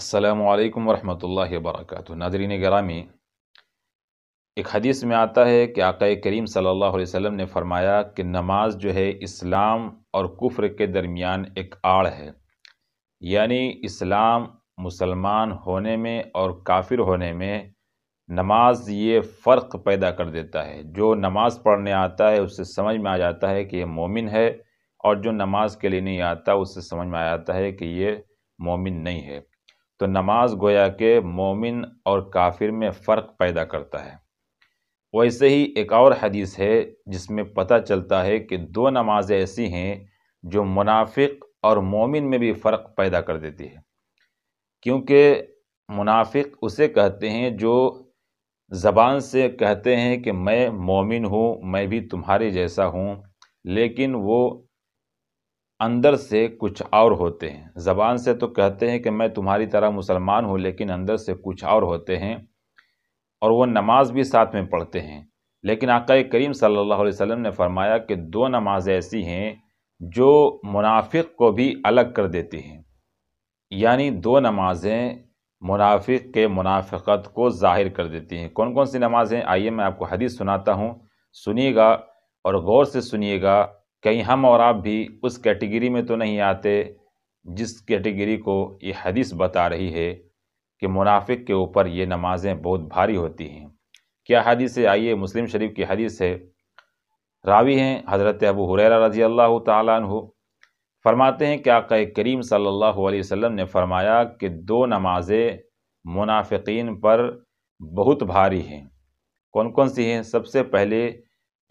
السلام علیکم ورحمۃ اللہ وبرکاتہ ناظرین گرامی ایک حدیث میں آتا ہے کہ آقا کریم صلی اللہ علیہ وسلم نے فرمایا کہ نماز جو ہے اسلام اور کفر کے درمیان ایک آڑ ہے یعنی اسلام مسلمان ہونے میں اور کافر ہونے میں نماز یہ فرق پیدا کر دیتا ہے جو نماز پڑھنے آتا ہے اسے سمجھ میں آ جاتا ہے کہ یہ مومن ہے اور جو نماز کے لیے نہیں آتا اسے سمجھ میں آ جاتا ہے کہ یہ مومن نہیں ہے تو نماز گویا کہ مومن اور کافر میں فرق پیدا کرتا ہے ویسے ہی ایک اور حدیث ہے جس میں پتہ چلتا ہے کہ دو نمازیں ایسی ہیں جو منافق اور مومن میں بھی فرق پیدا کر دیتی ہے کیونکہ منافق اسے کہتے ہیں جو زبان سے کہتے ہیں کہ میں مومن ہوں میں بھی تمہارے جیسا ہوں لیکن وہ اندر سے کچھ اور ہوتے ہیں زبان سے تو کہتے ہیں کہ میں تمہاری طرح مسلمان ہوں لیکن اندر سے کچھ اور ہوتے ہیں اور وہ نماز بھی ساتھ میں پڑھتے ہیں لیکن آقا کریم صلی اللہ علیہ وسلم نے فرمایا کہ دو نماز ایسی ہیں جو منافق کو بھی الگ کر دیتی ہیں یعنی دو نمازیں منافق کے منافقت کو ظاہر کر دیتی ہیں کون کون سی نمازیں آئیے میں آپ کو حدیث سناتا ہوں سنیے گا اور غور سے سنیے گا کہیں ہم اور آپ بھی اس کیٹیگری میں تو نہیں آتے جس کیٹیگری کو یہ حدیث بتا رہی ہے کہ منافق کے اوپر یہ نمازیں بہت بھاری ہوتی ہیں کیا حدیث آئیے مسلم شریف کی حدیث ہے راوی ہیں حضرت ابو حریرہ رضی اللہ تعالیٰ عنہ فرماتے ہیں کہ آقا کریم صلی اللہ علیہ وسلم نے فرمایا کہ دو نمازیں منافقین پر بہت بھاری ہیں کون کون سی ہیں سب سے پہلے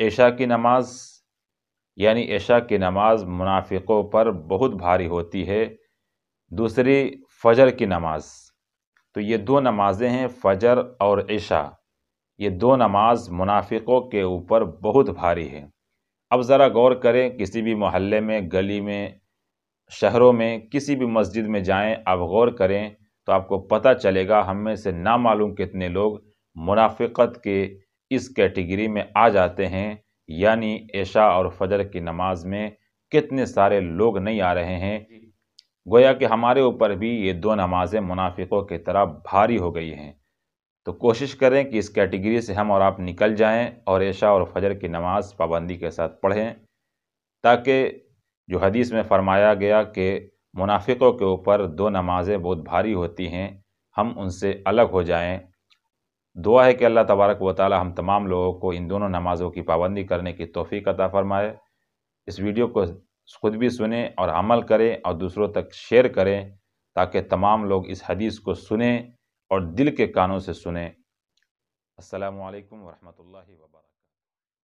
عشاء کی نماز یعنی عشاء کی نماز منافقوں پر بہت بھاری ہوتی ہے دوسری فجر کی نماز تو یہ دو نمازیں ہیں فجر اور عشاء یہ دو نماز منافقوں کے اوپر بہت بھاری ہے اب ذرا غور کریں کسی بھی محلے میں گلی میں شہروں میں کسی بھی مسجد میں جائیں آپ غور کریں تو آپ کو پتہ چلے گا ہم میں سے نامعلوم کتنے لوگ منافقت کے اس کیٹیگری میں آ جاتے ہیں یعنی عشاء اور فجر کی نماز میں کتنے سارے لوگ نہیں آ رہے ہیں جی۔ گویا کہ ہمارے اوپر بھی یہ دو نمازیں منافقوں کی طرح بھاری ہو گئی ہیں تو کوشش کریں کہ اس کیٹیگری سے ہم اور آپ نکل جائیں اور عشاء اور فجر کی نماز پابندی کے ساتھ پڑھیں تاکہ جو حدیث میں فرمایا گیا کہ منافقوں کے اوپر دو نمازیں بہت بھاری ہوتی ہیں ہم ان سے الگ ہو جائیں دعا ہے کہ اللہ تبارک و تعالی ہم تمام لوگوں کو ان دونوں نمازوں کی پابندی کرنے کی توفیق عطا فرمائے اس ویڈیو کو خود بھی سنیں اور عمل کریں اور دوسروں تک شیئر کریں تاکہ تمام لوگ اس حدیث کو سنیں اور دل کے کانوں سے سنیں السلام علیکم ورحمۃ اللہ وبرکاتہ